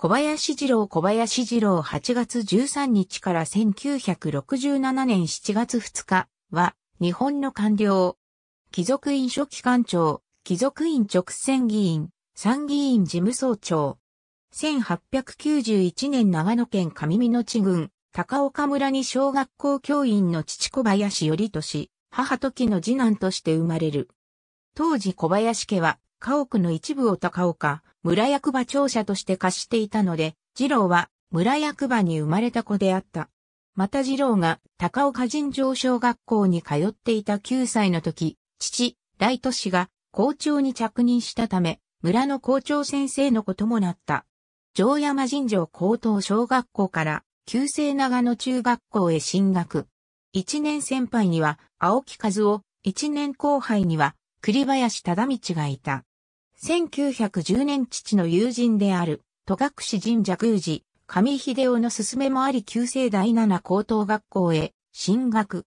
小林二郎小林二郎8月13日から1967年7月2日は、日本の官僚。貴族院書記官庁、貴族院直選議員、参議院事務総長。1891年長野県上美野地郡、高岡村に小学校教員の父小林頼俊、母時の次男として生まれる。当時小林家は、家屋の一部を高岡、村役場庁舎として貸していたので、次郎は村役場に生まれた子であった。また次郎が高岡尋常小学校に通っていた9歳の時、父、大都市が校長に着任したため、村の校長先生のこともなった。城山尋常高等小学校から旧制長野中学校へ進学。一年先輩には青木和夫、一年後輩には栗林忠道がいた。1910年父の友人である、戸隠神社宮司、上秀夫の勧めもあり旧世第七高等学校へ進学。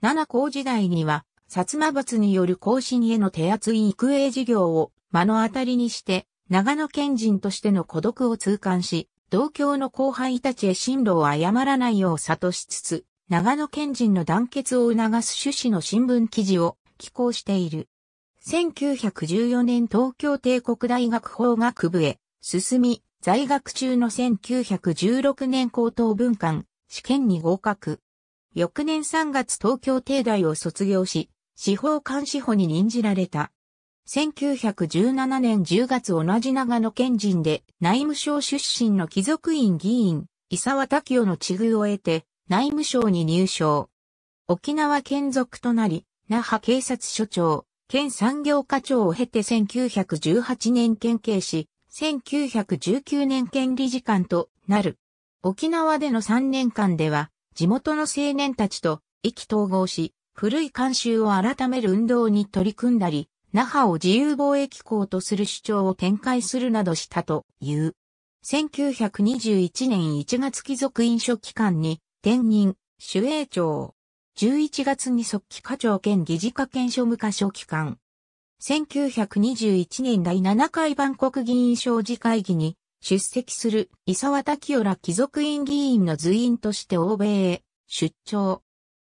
七高時代には、薩摩閥による後進への手厚い育英事業を目の当たりにして、長野県人としての孤独を痛感し、同郷の後輩たちへ進路を誤らないよう諭しつつ、長野県人の団結を促す趣旨の新聞記事を寄稿している。1914年東京帝国大学法学部へ進み、在学中の1916年高等文官試験に合格。翌年3月東京帝大を卒業し、司法監視法に任じられた。1917年10月同じ長野県人で内務省出身の貴族院議員、伊沢滝雄の地遇を得て内務省に入省。沖縄県属となり、那覇警察署長、県産業課長を経て1918年県警視、1919年県理事官となる。沖縄での3年間では、地元の青年たちと意気統合し、古い慣習を改める運動に取り組んだり、那覇を自由貿易港とする主張を展開するなどしたという。1921年1月貴族飲食機関に転任、守衛長。11月に即帰課長兼議事課兼書務課書記官。1921年第7回万国議員小事会議に出席する伊沢滝代ら貴族院議員の随員として欧米へ出張。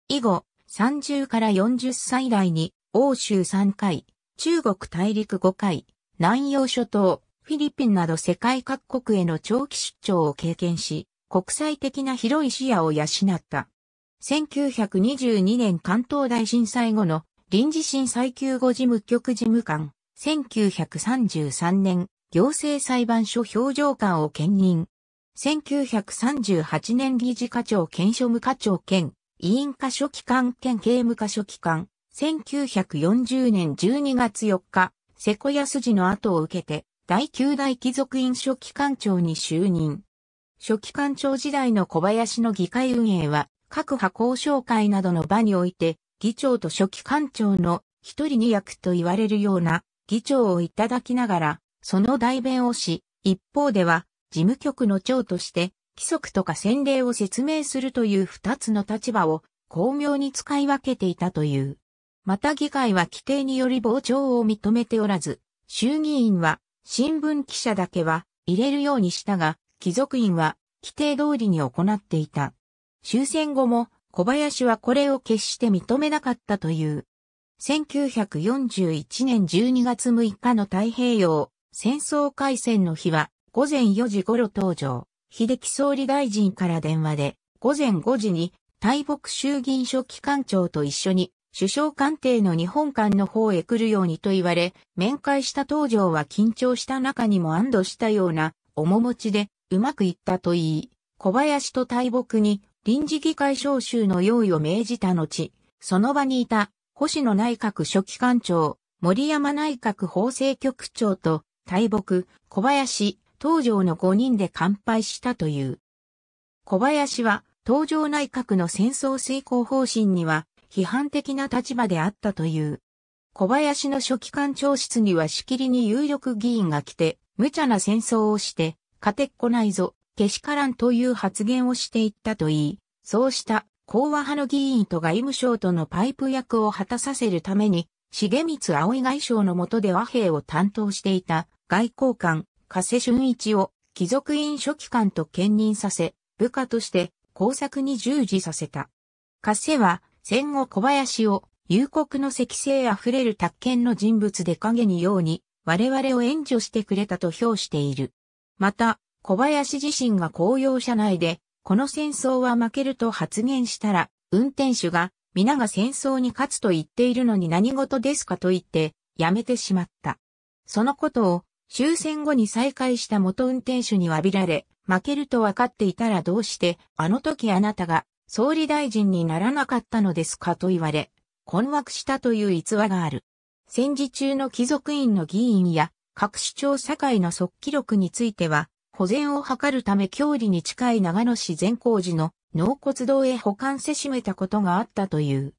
以後、30から40歳代に欧州3回、中国大陸5回、南洋諸島、フィリピンなど世界各国への長期出張を経験し、国際的な広い視野を養った。1922年関東大震災後の臨時震災救護事務局事務官、1933年行政裁判所表情官を兼任。1938年理事課長兼庶務課長兼委員課書記官兼刑務課書記官。1940年12月4日、瀬古康次の後を受けて、第9代貴族院書記官長に就任。書記官長時代の小林の議会運営は、各派交渉会などの場において、議長と書記官庁の一人二役と言われるような議長をいただきながら、その代弁をし、一方では事務局の長として規則とか先例を説明するという二つの立場を巧妙に使い分けていたという。また議会は規定により傍聴を認めておらず、衆議院は新聞記者だけは入れるようにしたが、貴族院は規定通りに行っていた。終戦後も小林はこれを決して認めなかったという。1941年12月6日の太平洋戦争開戦の日は午前4時頃登場。秀樹総理大臣から電話で午前5時に大木衆議院書記官長と一緒に首相官邸の日本館の方へ来るようにと言われ、面会した東条は緊張した中にも安堵したような面持ちでうまくいったと言い、小林と大木に臨時議会招集の用意を命じた後、その場にいた、星野内閣書記官庁、森山内閣法制局長と、大木、小林、東条の5人で乾杯したという。小林は、東条内閣の戦争遂行方針には、批判的な立場であったという。小林の書記官庁室にはしきりに有力議員が来て、無茶な戦争をして、勝てっこないぞ、けしからんという発言をしていったといい、そうした講和派の議員と外務省とのパイプ役を果たさせるために、重光葵外相の下で和平を担当していた外交官、加瀬俊一を貴族院書記官と兼任させ、部下として工作に従事させた。加瀬は戦後小林を夕刻の石製あふれる卓見の人物で影にように我々を援助してくれたと評している。また、小林自身が公用車内で、この戦争は負けると発言したら、運転手が、皆が戦争に勝つと言っているのに何事ですかと言って、やめてしまった。そのことを、終戦後に再会した元運転手に詫びられ、負けると分かっていたらどうして、あの時あなたが総理大臣にならなかったのですかと言われ、困惑したという逸話がある。戦時中の貴族院の議員や、各市長堺の即記録については、保全を図るため郷里に近い長野市善光寺の納骨堂へ保管せしめたことがあったという。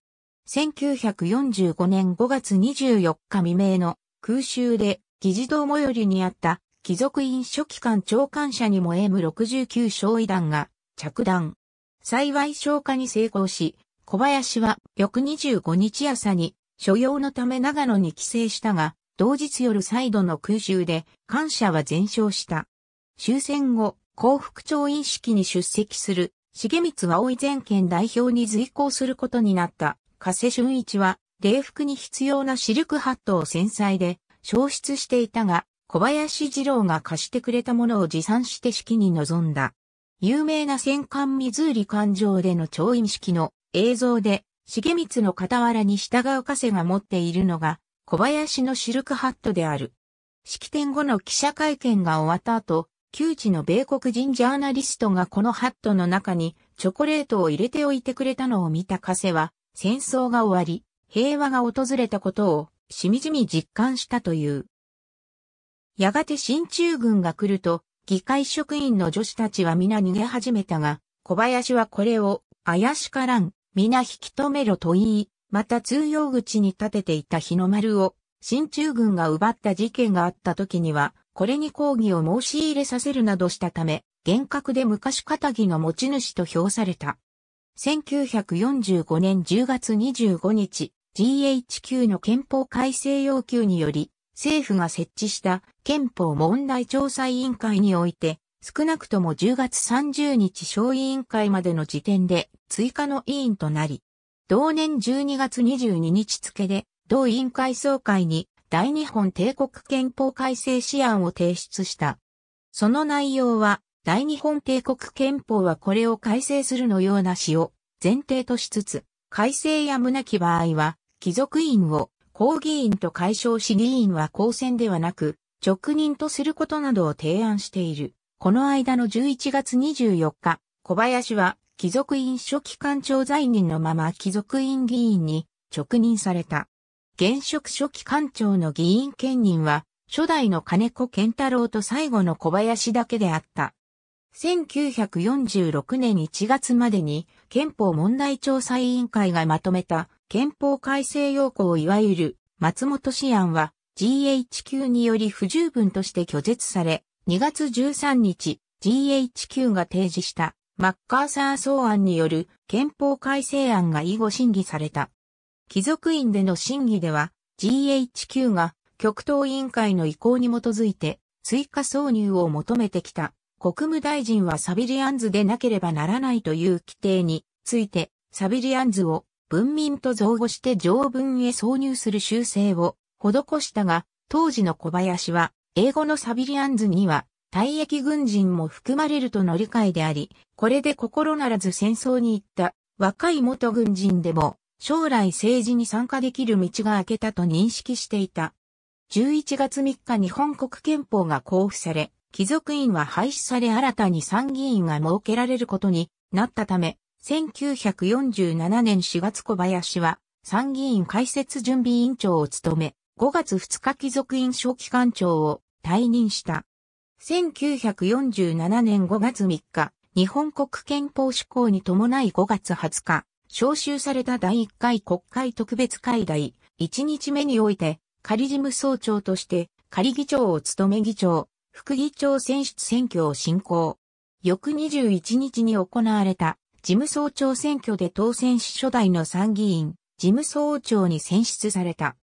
1945年5月24日未明の空襲で議事堂最寄りにあった貴族院書記官長官社にも M69 焼夷弾が着弾。幸い消火に成功し、小林は翌25日朝に所要のため長野に帰省したが、同日夜再度の空襲で感謝は全焼した。終戦後、幸福調印式に出席する、重光葵全県代表に随行することになった、加瀬俊一は、礼服に必要なシルクハットを繊細で消失していたが、小林次郎が貸してくれたものを持参して式に臨んだ。有名な戦艦ミズーリ艦上での調印式の映像で、重光の傍らに従う加瀬が持っているのが、小林のシルクハットである。式典後の記者会見が終わった後、旧知の米国人ジャーナリストがこのハットの中にチョコレートを入れておいてくれたのを見たカセは、戦争が終わり、平和が訪れたことをしみじみ実感したという。やがて新中軍が来ると、議会職員の女子たちは皆逃げ始めたが、小林はこれを、怪しからん、皆引き止めろと言い、また通用口に立てていた日の丸を、新中軍が奪った事件があった時には、これに抗議を申し入れさせるなどしたため、厳格で昔仇の持ち主と評された。1945年10月25日、GHQ の憲法改正要求により、政府が設置した憲法問題調査委員会において、少なくとも10月30日小委員会までの時点で追加の委員となり、同年12月22日付で同委員会総会に大日本帝国憲法改正試案を提出した。その内容は、大日本帝国憲法はこれを改正するのような詩を前提としつつ、改正やむなき場合は、貴族院を公議員と解消し議員は公選ではなく、直任とすることなどを提案している。この間の11月24日、小林は貴族院書記官庁在任のまま貴族院議員に直任された。現職初期官庁の議員兼任は、初代の金子健太郎と最後の小林だけであった。1946年1月までに憲法問題調査委員会がまとめた憲法改正要項いわゆる松本市案は GHQ により不十分として拒絶され、2月13日 GHQ が提示したマッカーサー草案による憲法改正案が以後審議された。貴族院での審議では、GHQ が極東委員会の意向に基づいて追加挿入を求めてきた国務大臣はサビリアンズでなければならないという規定についてサビリアンズを文民と造語して条文へ挿入する修正を施したが当時の小林は英語のサビリアンズには退役軍人も含まれるとの理解であり、これで心ならず戦争に行った若い元軍人でも将来政治に参加できる道が開けたと認識していた。11月3日に本国憲法が交付され、貴族院は廃止され新たに参議院が設けられることになったため、1947年4月小林は参議院開設準備委員長を務め、5月2日貴族院書記官長を退任した。1947年5月3日、日本国憲法施行に伴い5月20日、招集された第1回国会特別会第1日目において、仮事務総長として仮議長を務め議長、副議長選出選挙を進行。翌21日に行われた事務総長選挙で当選し初代の参議院事務総長に選出された。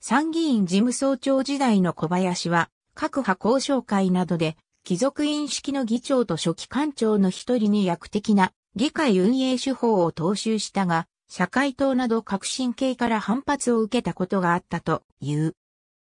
参議院事務総長時代の小林は各派交渉会などで貴族院式の議長と書記官長の一人に役的な議会運営手法を踏襲したが、社会党など革新系から反発を受けたことがあったという。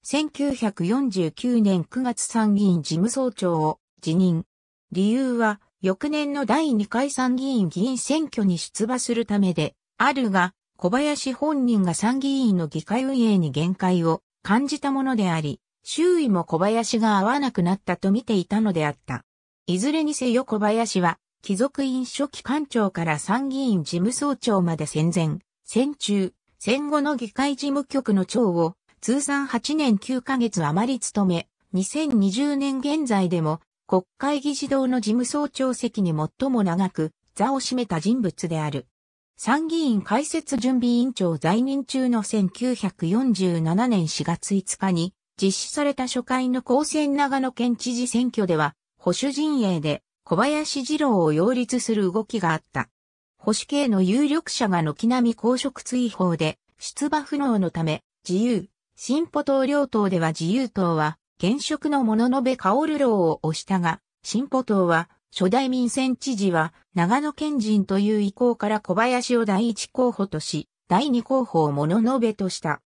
1949年9月参議院事務総長を辞任。理由は、翌年の第2回参議院議員選挙に出馬するためで、あるが、小林本人が参議院の議会運営に限界を感じたものであり、周囲も小林が合わなくなったと見ていたのであった。いずれにせよ小林は貴族院初期官庁から参議院事務総長まで戦前、戦中、戦後の議会事務局の長を通算8年9ヶ月余り務め、2020年現在でも国会議事堂の事務総長席に最も長く座を占めた人物である。参議院開設準備委員長在任中の1947年4月5日に実施された初回の公選長野県知事選挙では保守陣営で小林二郎を擁立する動きがあった。保守系の有力者が軒並み公職追放で出馬不能のため、自由、進歩党両党では自由党は、現職の物延薫郎を推したが、進歩党は、初代民選知事は、長野県人という意向から小林を第一候補とし、第二候補を物延とした。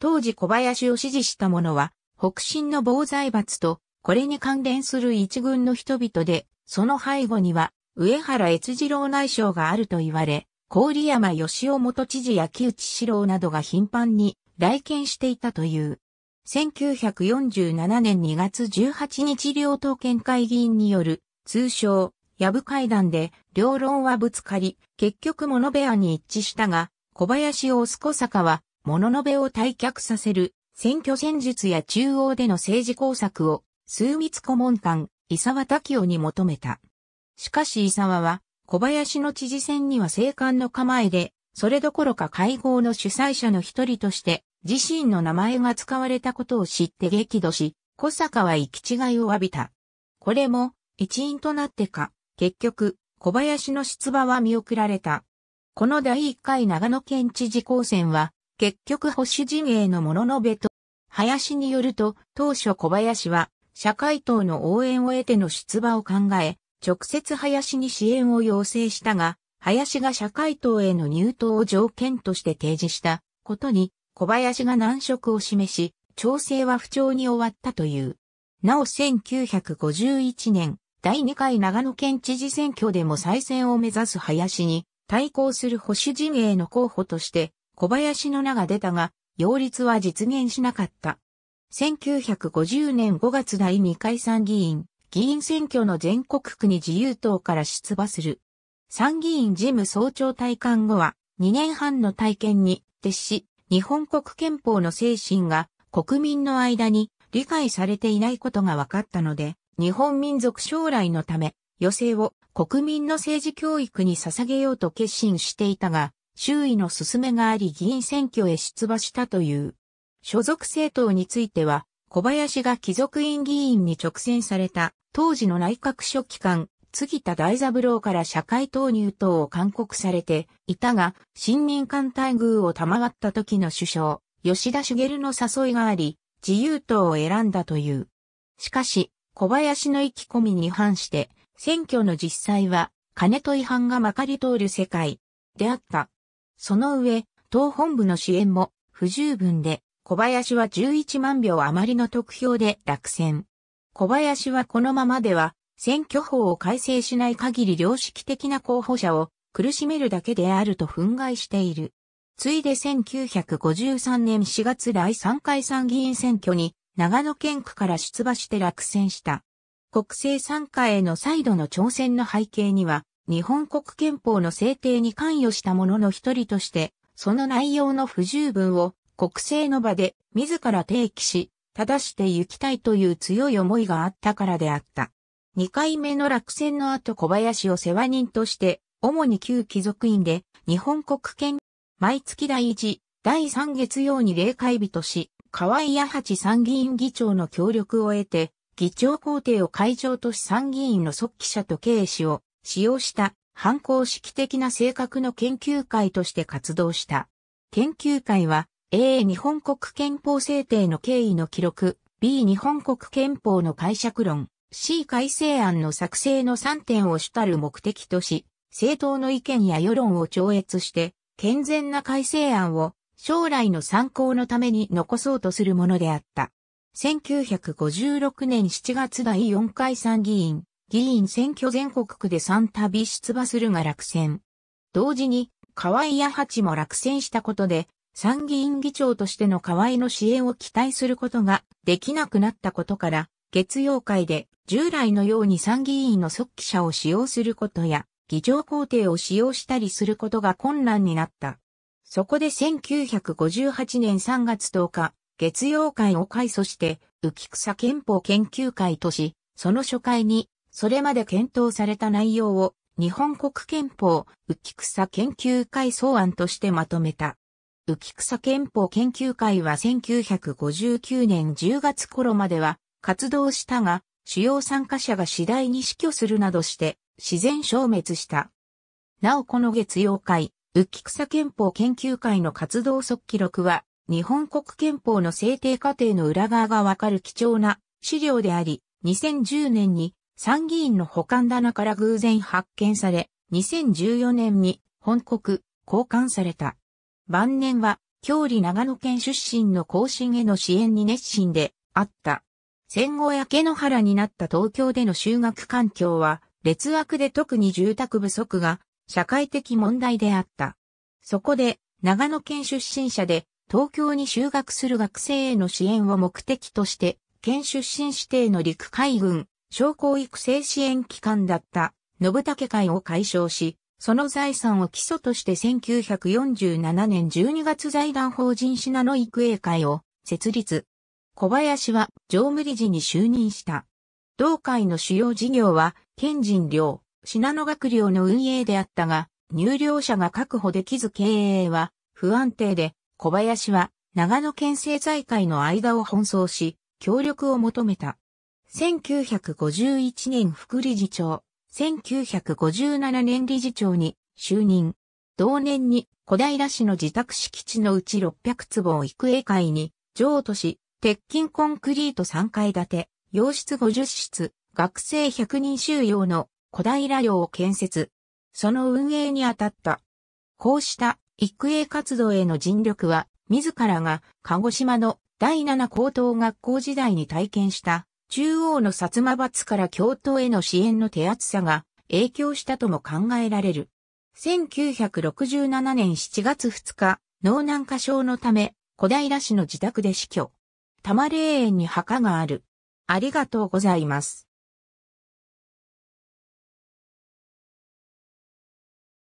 当時小林を支持した者は、北進の防財閥と、これに関連する一軍の人々で、その背後には、上原悦次郎内相があると言われ、郡山義雄元知事や木内志郎などが頻繁に来県していたという。1947年2月18日両党県会議員による通称、ヤブ会談で両論はぶつかり、結局物部屋に一致したが、小林大須坂は物の部を退却させる選挙戦術や中央での政治工作を、数密顧問官、伊沢滝雄に求めた。しかし伊沢は、小林の知事選には静官の構えで、それどころか会合の主催者の一人として、自身の名前が使われたことを知って激怒し、小坂は行き違いを浴びた。これも、一因となってか、結局、小林の出馬は見送られた。この第1回長野県知事公選は、結局保守陣営のもののべと、林によると、当初小林は、社会党の応援を得ての出馬を考え、直接林に支援を要請したが、林が社会党への入党を条件として提示したことに、小林が難色を示し、調整は不調に終わったという。なお1951年、第2回長野県知事選挙でも再選を目指す林に、対抗する保守陣営の候補として、小林の名が出たが、擁立は実現しなかった。1950年5月第2回参議院、議員選挙の全国区に自由党から出馬する。参議院事務総長退官後は、2年半の体験に徹し、日本国憲法の精神が国民の間に理解されていないことが分かったので、日本民族将来のため、余生を国民の政治教育に捧げようと決心していたが、周囲の勧めがあり議員選挙へ出馬したという。所属政党については、小林が貴族院議員に直選された、当時の内閣書記官、杉田大三郎から社会投入等を勧告されていたが、新民間待遇を賜った時の首相、吉田茂の誘いがあり、自由党を選んだという。しかし、小林の意気込みに反して、選挙の実際は、金と違反がまかり通る世界であった。その上、党本部の支援も不十分で、小林は11万票余りの得票で落選。小林はこのままでは、選挙法を改正しない限り良識的な候補者を苦しめるだけであると憤慨している。ついで1953年4月第3回参議院選挙に長野県区から出馬して落選した。国政参加への再度の挑戦の背景には、日本国憲法の制定に関与した者の一人として、その内容の不十分を国政の場で自ら提起し、正して行きたいという強い思いがあったからであった。2回目の落選の後小林を世話人として、主に旧貴族院で日本国憲毎月第1、第3月曜に例会日とし、河合八八参議院議長の協力を得て、議長工程を会場とし参議院の即記者と経営士を使用した反抗式的な性格の研究会として活動した。研究会は A 日本国憲法制定の経緯の記録、B 日本国憲法の解釈論、C 改正案の作成の3点を主たる目的とし、政党の意見や世論を超越して、健全な改正案を将来の参考のために残そうとするものであった。1956年7月第4回参議院、議員選挙全国区で3度出馬するが落選。同時に、河合八八も落選したことで、参議院議長としての河合の支援を期待することができなくなったことから、月曜会で従来のように参議院の速記者を使用することや、議長工程を使用したりすることが困難になった。そこで1958年3月10日、月曜会を開祖して、浮草憲法研究会とし、その初回に、それまで検討された内容を、日本国憲法、浮草研究会草案としてまとめた。浮草憲法研究会は1959年10月頃までは活動したが、主要参加者が次第に死去するなどして自然消滅した。なおこの月曜会、浮草憲法研究会の活動即記録は、日本国憲法の制定過程の裏側がわかる貴重な資料であり、2010年に参議院の保管棚から偶然発見され、2014年に本国、交換された。晩年は、郷里長野県出身の後進への支援に熱心であった。戦後焼け野原になった東京での修学環境は、劣悪で特に住宅不足が社会的問題であった。そこで、長野県出身者で、東京に修学する学生への支援を目的として、県出身指定の陸海軍、商工育成支援機関だった、信武会を解消し、その財産を基礎として1947年12月財団法人品の育英会を設立。小林は常務理事に就任した。同会の主要事業は、県人寮、品の学寮の運営であったが、入寮者が確保できず経営は不安定で、小林は長野県政財界の間を奔走し、協力を求めた。1951年副理事長、1957年理事長に就任。同年に小平市の自宅敷地のうち600坪を育英会に譲渡し、鉄筋コンクリート3階建て、洋室50室、学生100人収容の小平寮を建設。その運営に当たった。こうした育英活動への尽力は、自らが鹿児島の第7高等学校時代に体験した中央の薩摩閥から京都への支援の手厚さが影響したとも考えられる。1967年7月2日、脳難化症のため、小平市の自宅で死去。玉霊園に墓がある。ありがとうございます。